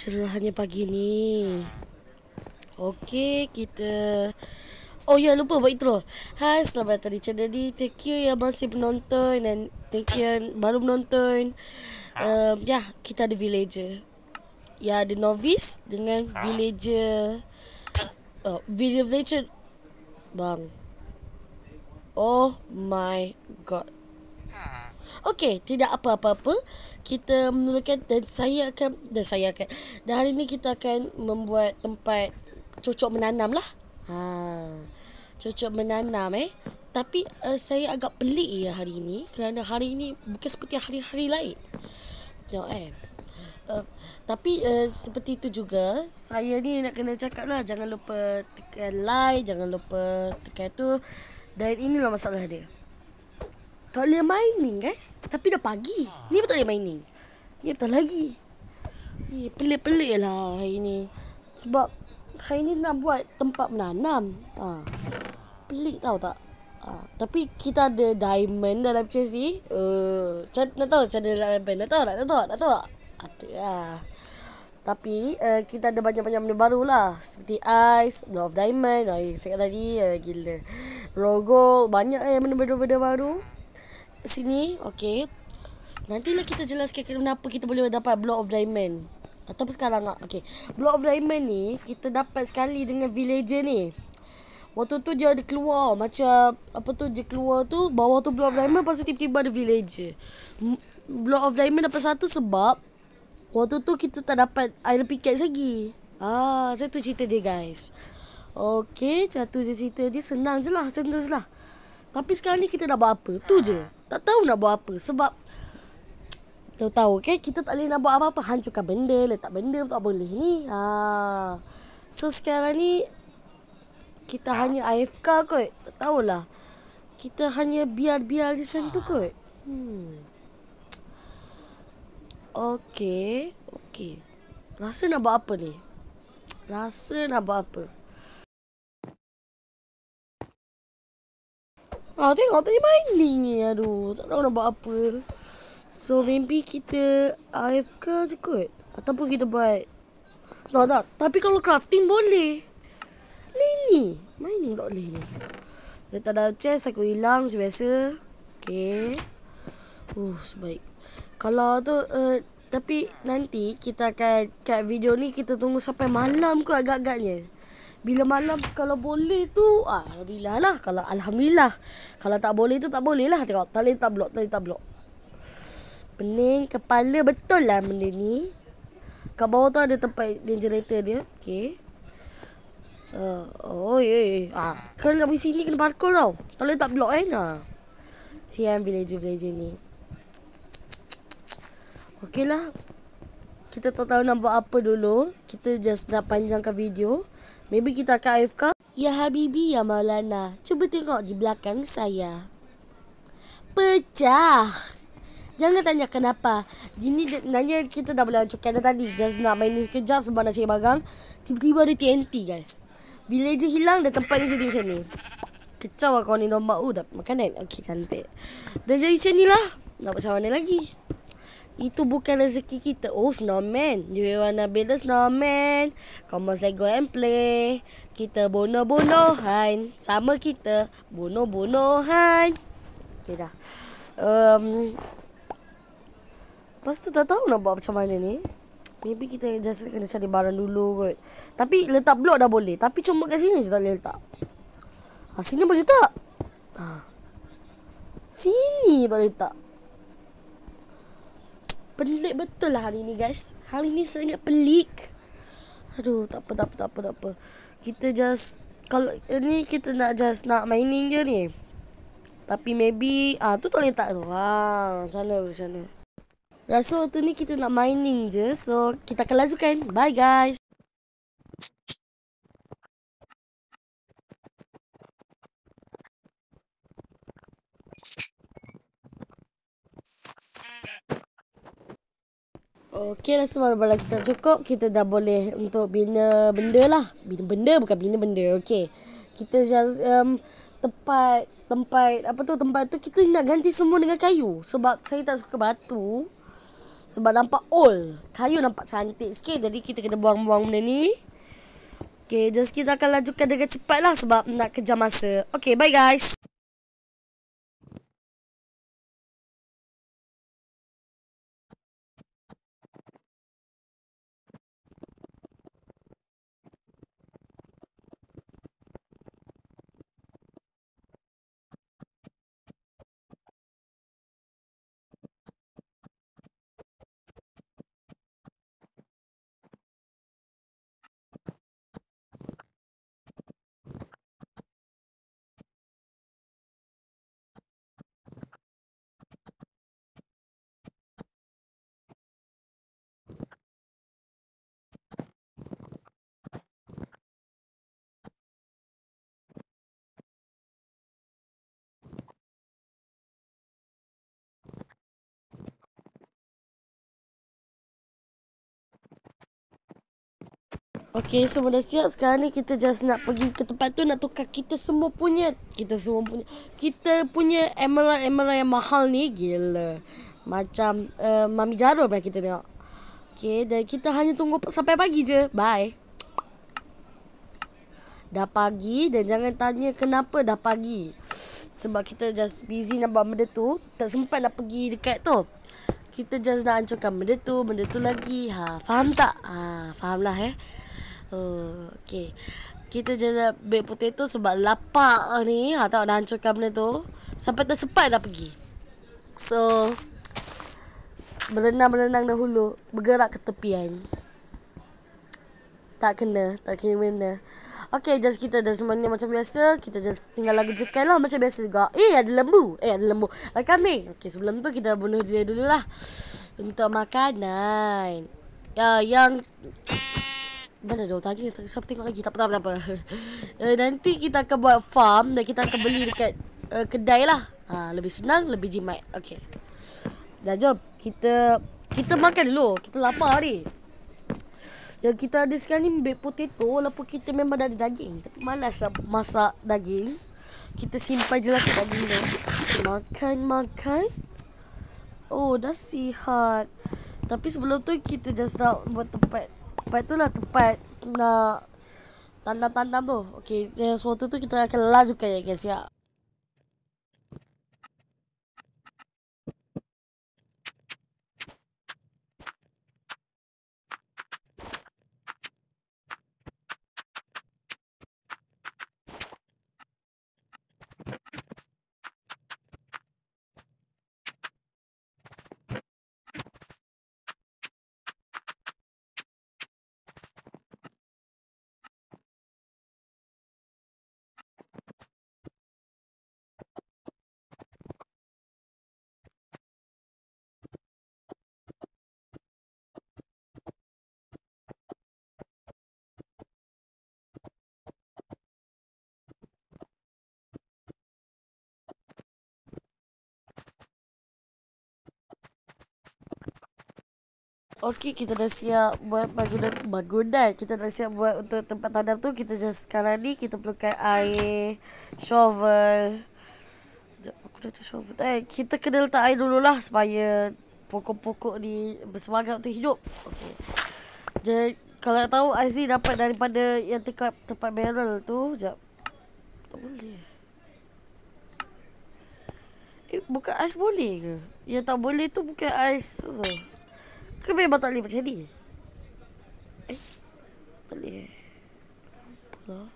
pencerahannya pagi ni. Okey, kita Oh ya, yeah, lupa buat intro. Hai, selamat datang di channel ni. Thank you yang masih menonton dan thank you yang baru menonton. Um, ya, yeah, kita ada villager. Ya, yeah, ada novice dengan ah. villager. Oh, villager villager. Bang. Oh my god. Ah. Okay tidak apa-apa-apa. Apa kita memulakan dan saya akan dan saya akan dan hari ini kita akan membuat tempat cocok menanam lah. Ha. Cocok menanam eh. Tapi uh, saya agak pelik ya hari ini kerana hari ini bukan seperti hari-hari lain. Tengok eh. Uh, tapi uh, seperti itu juga Saya ni nak kena cakap lah Jangan lupa tekan like Jangan lupa tekan tu Dan inilah masalah dia tak boleh mining guys Tapi dah pagi Ni betul boleh mining Ni betul lagi Eh pelik-pelik lah hari ni Sebab hari ni nak buat tempat menanam ha. Pelik tau tak ha. Tapi kita ada diamond dalam chest ni uh, Nak tahu macam mana dalam diamond Nak tahu tak? Nak tahu tak? Nak tahu tak? Ada ah, lah tapi uh, kita ada banyak-banyak benda baru lah Seperti ice, blue of diamond ah, Yang saya cakap tadi, uh, gila Rogol, banyak eh benda-benda baru sini okey nanti lah kita jelaskan kenapa kita boleh dapat block of diamond ataupun sekarang ah okey block of diamond ni kita dapat sekali dengan villager ni waktu tu dia ada keluar macam apa tu dia keluar tu bawah tu block of diamond pasal tiba-tiba ada villager block of diamond dapat satu sebab waktu tu kita tak dapat iron pickaxe lagi ah tu cerita dia guys okey satu je cerita dia senang je lah, jelah lah. tapi sekarang ni kita dah buat apa? Tu je tak tahu nak buat apa sebab tahu tahu okay? kita tak boleh nak buat apa-apa hancurkan benda letak benda tak boleh ni ha so sekarang ni kita hanya AFK kot tak tahulah kita hanya biar-biar je macam tu kot hmm. Okay Okay Rasa nak buat apa ni Rasa nak buat apa Ah, tengok tadi mining ni. Aduh, tak tahu nak buat apa. So, maybe kita AFK je kot. Ataupun kita buat... Tak, tak. Tapi kalau crafting boleh. Ni ni. Mining tak boleh ni. Dia tak ada chest, aku hilang macam biasa. Okay. Uh, sebaik. Kalau tu... Uh, tapi nanti kita akan kat video ni kita tunggu sampai malam kot agak-agaknya bila malam kalau boleh tu ah, Alhamdulillah lah kalau Alhamdulillah kalau tak boleh tu tak boleh lah tengok tali tak blok tali tak blok pening kepala betul lah benda ni kat bawah tu ada tempat generator dia okey uh, oh ye ah kan nak sini kena parkour tau tali tak blok eh nah siang bila juga ni lah kita tak tahu nak buat apa dulu kita just nak panjangkan video Maybe kita akan AFK. Ya Habibi, ya Maulana. Cuba tengok di belakang saya. Pecah. Jangan tanya kenapa. Ini nanya kita dah boleh hancurkan dah tadi. Just nak main ni sekejap sebab nak cari barang. Tiba-tiba ada TNT guys. Villager hilang dan tempat ni jadi macam ni. Kecau lah kau ni nombak. Oh dah makan kan? Okay cantik. Dan jadi macam ni lah. Nak buat macam mana lagi? Itu bukan rezeki kita. Oh, snowman. You wanna build a snowman? Come on, let's go and play. Kita bono bunuhan Sama kita. bono bunuhan Okay, dah. Um, lepas tu tak tahu nak buat macam mana ni. Maybe kita just kena cari barang dulu kot. Tapi letak blok dah boleh. Tapi cuma kat sini je tak boleh letak. Ha, sini boleh letak? Ha. Sini tak boleh letak pelik betul lah hari ni guys. Hari ni sangat pelik. Aduh, tak apa, tak apa, tak apa, tak apa. Kita just, kalau ni kita nak just nak mining je ni. Tapi maybe, ah tu tak boleh tak tu. Ah, macam mana, macam mana. Ya, so tu ni kita nak mining je. So, kita akan lajukan. Bye guys. Okey, rasa barang-barang kita cukup. Kita dah boleh untuk bina benda lah. Bina benda bukan bina benda. Okey. Kita just um, tempat tempat apa tu tempat tu kita nak ganti semua dengan kayu sebab saya tak suka batu sebab nampak old kayu nampak cantik sikit jadi kita kena buang-buang benda ni Okay, just kita akan lajukan dengan cepat lah sebab nak kejar masa. Okay, bye guys. Okay, so dah siap sekarang ni kita just nak pergi ke tempat tu nak tukar kita semua punya Kita semua punya Kita punya emerald-emerald yang mahal ni, gila Macam uh, Mami Jarul pula kita tengok Okay, dan kita hanya tunggu sampai pagi je, bye Dah pagi dan jangan tanya kenapa dah pagi Sebab kita just busy nak buat benda tu Tak sempat nak pergi dekat tu Kita just nak hancurkan benda tu, benda tu lagi ha, Faham tak? Ha, faham lah eh okay. Kita jadi baked potato sebab lapar ni. Ha, tak nak hancurkan benda tu. Sampai tak sempat dah pergi. So, berenang-berenang dahulu. Bergerak ke tepian. Tak kena. Tak kena benda. Okay, just kita dah semuanya macam biasa. Kita just tinggal lagu jukai lah macam biasa juga. Eh, ada lembu. Eh, ada lembu. Ada kambing. Okay, sebelum tu kita bunuh dia dulu lah. Untuk makanan. Ya, yang... Mana dia tanya Tak tengok lagi Tak apa-apa apa. uh, Nanti kita akan buat farm Dan kita akan beli dekat uh, Kedai lah ha, Lebih senang Lebih jimat Okay Dah jom Kita Kita makan dulu Kita lapar hari Yang kita ada sekarang ni Baked potato Walaupun kita memang dah ada daging Tapi malas lah Masak daging Kita simpan je lah ke daging ni Makan Makan Oh dah sihat Tapi sebelum tu Kita just nak buat tempat tempat tu lah tempat nak tanda-tanda tu. Okey, suatu tu kita akan lajukan ya guys ya. Okey, kita dah siap buat bangunan bangunan. Kita dah siap buat untuk tempat tanam tu. Kita just sekarang ni kita perlukan air, shovel. Sekejap, aku dah ada shovel. Eh, kita kena letak air dulu lah supaya pokok-pokok ni bersemangat untuk hidup. Okey. Jadi, kalau tahu Aziz dapat daripada yang tempat, tempat barrel tu. Sekejap. Tak boleh. Eh, bukan ais boleh ke? Yang tak boleh tu bukan ais tu kau memang tak ni macam ni? Eh? Tak boleh eh? Apa lah?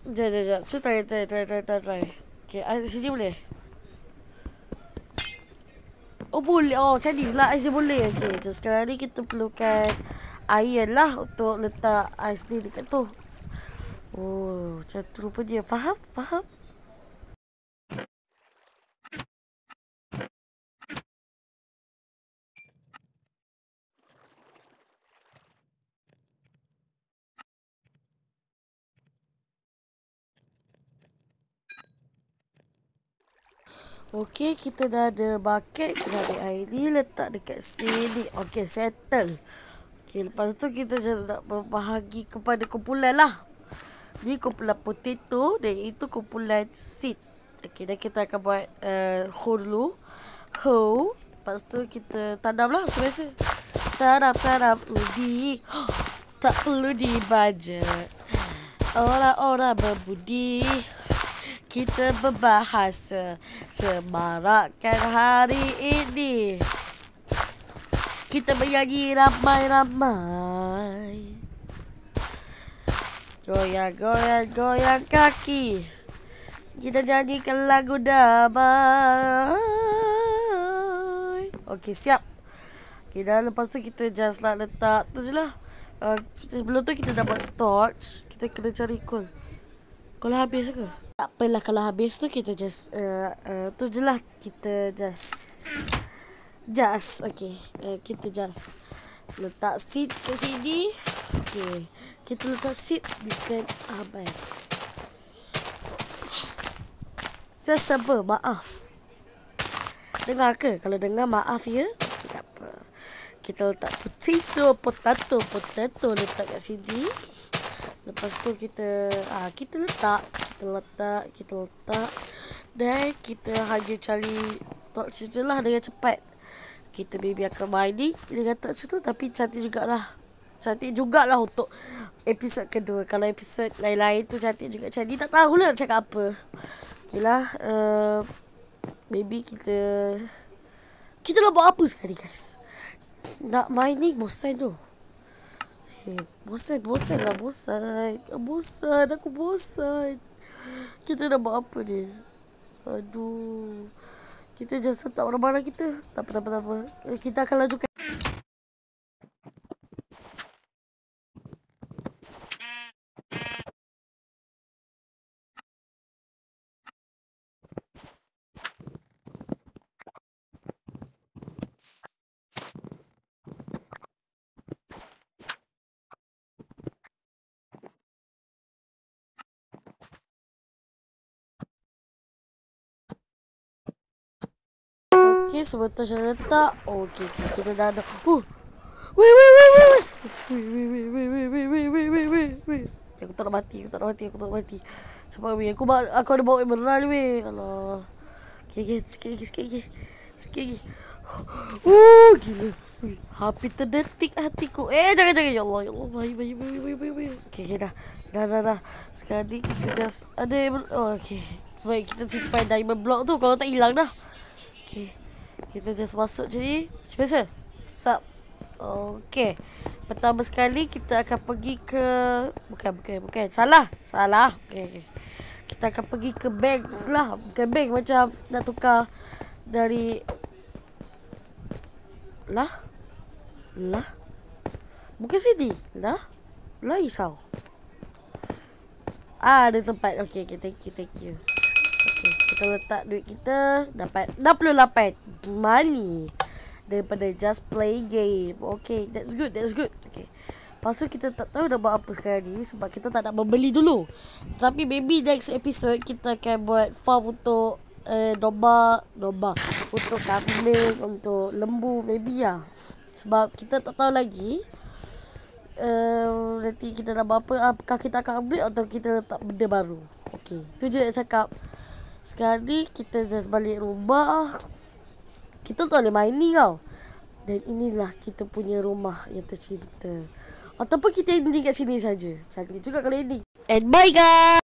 Sekejap, sekejap, sekejap. Cuma try, try, try, try, try, try. Okay, ah, sini boleh? Oh, boleh. Oh, Chinese lah. Ais boleh. Okay, so sekarang ni kita perlukan air lah untuk letak ais ni dekat tu. Oh, macam tu rupa dia. Faham? Faham? Okey, kita dah ada bucket, kita ada air ni letak dekat sini. Okey, settle. Okey, lepas tu kita tak berbahagi kepada kumpulan lah. Ni kumpulan potato dan itu kumpulan seed. Okey, dan kita akan buat uh, eh, hoe dulu. Hoe. Lepas tu kita tanam lah macam biasa. Tanam, tanam, ubi. tak perlu di Orang-orang berbudi kita berbahasa Semarakkan hari ini Kita menyanyi ramai-ramai Goyang-goyang-goyang kaki Kita nyanyikan lagu damai Okey siap Kita okay, lepas tu kita just nak letak tu je lah uh, Sebelum tu kita dapat torch Kita kena cari kol. Kol habis ke? tak apalah kalau habis tu kita just uh, uh, tu je lah kita just just okay uh, kita just letak seats ke sini okay kita letak seats dekat abang ah, saya sebe maaf dengar ke kalau dengar maaf ya okay, tak apa kita letak potato potato potato letak kat sini lepas tu kita ah kita letak kita letak kita letak dan kita hanya cari torch itu lah dengan cepat kita baby akan mining dengan torch tu tapi cantik jugalah cantik lah untuk episod kedua kalau episod lain-lain tu cantik juga jadi tak tahu lah cakap apa okeylah baby uh, eh, kita kita nak buat apa sekarang guys nak main mining bosan tu eh, bosan, bosan lah, bosan. Bosan, aku bosan. Kita dah buat apa ni? Aduh. Kita just tak orang marah kita. Tak apa-apa. Eh, kita akan lanjutkan. Okay, sebentar saya letak. Okay, okay, kita dah ada. Huh. Wait, wait, wait, wait, wait. Wait, wait, wait, wait, wait, wait, wait, wait, wait, wait. Aku tak nak mati, aku tak nak mati, aku tak nak mati. Sebab weh, aku, aku ada bawa emerald weh. Alah. Okay, okay, sikit lagi, sikit lagi. Sikit lagi. Wuh, gila. Wih, happy terdetik hatiku. Eh, jangan, jangan. Ya Allah, ya Allah. Bayi, bayi, bayi, bayi, bayi, bayi. Okay, okay, dah. Dah, dah, dah. Sekarang ni kita just... Ada emerald. Oh, okay. Sebaik kita simpan diamond block tu. Kalau tak hilang dah. Okay. Kita just masuk jadi Macam biasa Sup Okay Pertama sekali kita akan pergi ke Bukan, bukan, bukan Salah Salah Okay, okay Kita akan pergi ke bank lah Bukan bank macam nak tukar Dari Lah Lah Bukan sini Lah Lah risau Ah, ada tempat Okay, okay, thank you, thank you Okay, kita letak duit kita dapat 68 money daripada just play game. Okay, that's good, that's good. Okay. pasal kita tak tahu dah buat apa sekarang ni sebab kita tak nak membeli dulu. Tapi maybe next episode kita akan buat farm untuk eh, domba, domba. Untuk kambing, untuk lembu, maybe lah. Sebab kita tak tahu lagi uh, nanti kita nak buat apa, apakah kita akan upgrade atau kita letak benda baru. Okay, tu je nak cakap sekali kita just balik rumah Kita tak boleh main ni tau Dan inilah kita punya rumah yang tercinta Ataupun kita ending kat sini saja. Sakit juga kalau ending And bye guys